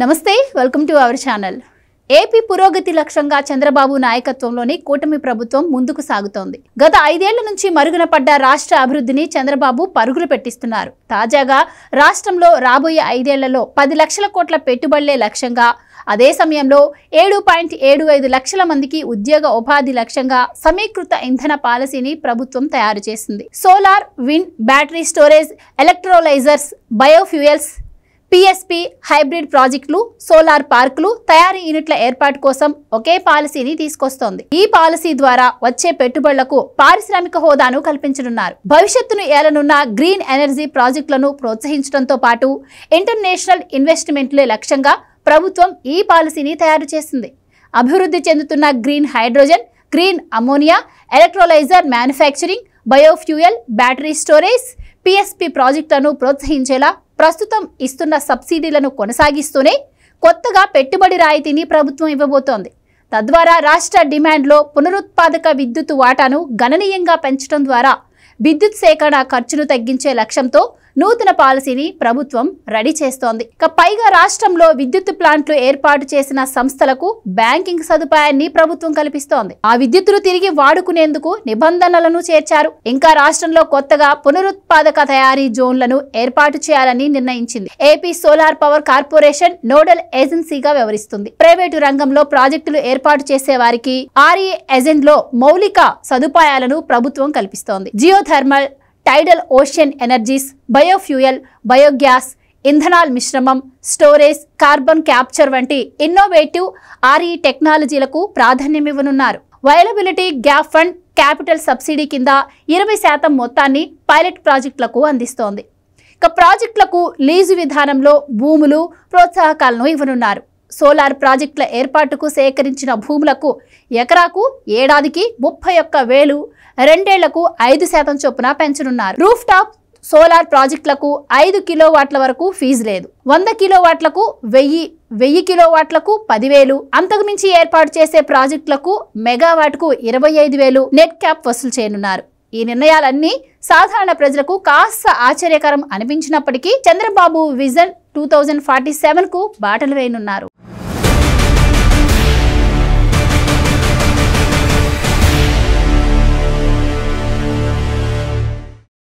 నమస్తే welcome to our channel AP పురోగతి లక్ష్యంగా చంద్రబాబు నాయకత్వంలోని కూటమి ప్రభుత్వం ముందుకు సాగుతోంది గత ఐదేళ్ల నుంచి మరుగున పడ్డ రాష్ట్ర అభివృద్ధిని చంద్రబాబు పరుగులు పెట్టిస్తున్నారు తాజాగా రాష్ట్రంలో రాబోయే ఐదేళ్లలో పది లక్షల కోట్ల పెట్టుబడులే లక్ష్యంగా అదే సమయంలో ఏడు పాయింట్ ఏడు ఐదు లక్షల మందికి ఉద్యోగ ఉపాధి లక్ష్యంగా సమీకృత ఇంధన పాలసీని ప్రభుత్వం తయారు చేసింది solar wind battery storage electrolysers biofuels PSP hybrid ప్రాజెక్టులు సోలార్ పార్కులు తయారీ యూనిట్ల ఏర్పాటు కోసం ఒకే పాలసీని తీసుకొస్తోంది ఈ పాలసీ ద్వారా వచ్చే పెట్టుబడులకు పారిశ్రామిక హోదాను కల్పించనున్నారు భవిష్యత్తును ఏలనున్న గ్రీన్ ఎనర్జీ ప్రాజెక్టులను ప్రోత్సహించడంతో పాటు ఇంటర్నేషనల్ ఇన్వెస్ట్మెంట్లే లక్ష్యంగా ప్రభుత్వం ఈ పాలసీని తయారు చేసింది అభివృద్ధి చెందుతున్న green hydrogen green ammonia electrolyser manufacturing biofuel battery storage PSP ప్రాజెక్టులను ప్రోత్సహించేలా ప్రస్తుతం ఇస్తున్న సబ్సిడీలను కొనసాగిస్తూనే కొత్తగా పెట్టుబడి రాయితీని ప్రభుత్వం ఇవ్వబోతోంది తద్వారా రాష్ట్ర డిమాండ్లో పునరుత్పాదక విద్యుత్ వాటాను గణనీయంగా పెంచడం ద్వారా విద్యుత్ సేకరణ ఖర్చును తగ్గించే లక్ష్యంతో నూతన పాలసీని ప్రభుత్వం రెడీ చేస్తోంది ఇక పైగా రాష్ట్రంలో విద్యుత్ ప్లాంట్లు ఏర్పాటు చేసిన సంస్థలకు బ్యాంకింగ్ సదుపాయాన్ని ప్రభుత్వం కల్పిస్తోంది ఆ విద్యుత్తును తిరిగి వాడుకునేందుకు నిబంధనలను చేర్చారు ఇంకా రాష్ట్రంలో కొత్తగా పునరుత్పాదక తయారీ జోన్లను ఏర్పాటు చేయాలని నిర్ణయించింది AP solar power corporation nodal ఏజెన్సీగా వ్యవహరిస్తుంది ప్రైవేటు రంగంలో ప్రాజెక్టులు ఏర్పాటు చేసే వారికి ఆర్ఈ ఏజెంట్ లో మౌలిక సదుపాయాలను ప్రభుత్వం కల్పిస్తోంది geothermal tidal ocean energies biofuel biogas ఇంధనాల్ మిశ్రమం స్టోరేజ్ కార్బన్ క్యాప్చర్ వంటి ఇన్నోవేటివ్ ఆర్ఈ టెక్నాలజీలకు ప్రాధాన్యమివ్వనున్నారు viability gap fund capital subsidy కింద ఇరవై శాతం మొత్తాన్ని పైలట్ ప్రాజెక్టులకు అందిస్తోంది ఇక ప్రాజెక్టులకు లీజు విధానంలో భూములు ప్రోత్సాహకాలను ఇవ్వనున్నారు సోలార్ ప్రాజెక్టుల ఏర్పాటుకు సేకరించిన భూములకు ఎకరాకు ఏడాదికి ముప్పై ఒక్క వేలు రెండేళ్లకు ఐదు శాతం చొప్పున పెంచనున్నారు రూఫ్ టాప్ సోలార్ ప్రాజెక్టులకు ఐదు కిలోవాట్ల వరకు ఫీజు లేదు వంద కిలోవాట్లకు వెయ్యి వెయ్యి కిలోవాట్లకు పదివేలు అంతకుమించి ఏర్పాటు చేసే ప్రాజెక్టులకు మెగావాట్కు ఇరవై ఐదు వేలు నెట్ క్యాప్ వసూలు చేయనున్నారు ఈ నిర్ణయాలన్నీ సాధారణ ప్రజలకు కాస్త ఆశ్చర్యకరం అనిపించినప్పటికీ Chandrababu vision two thousand forty సెవెన్కు బాటలు వేయనున్నారు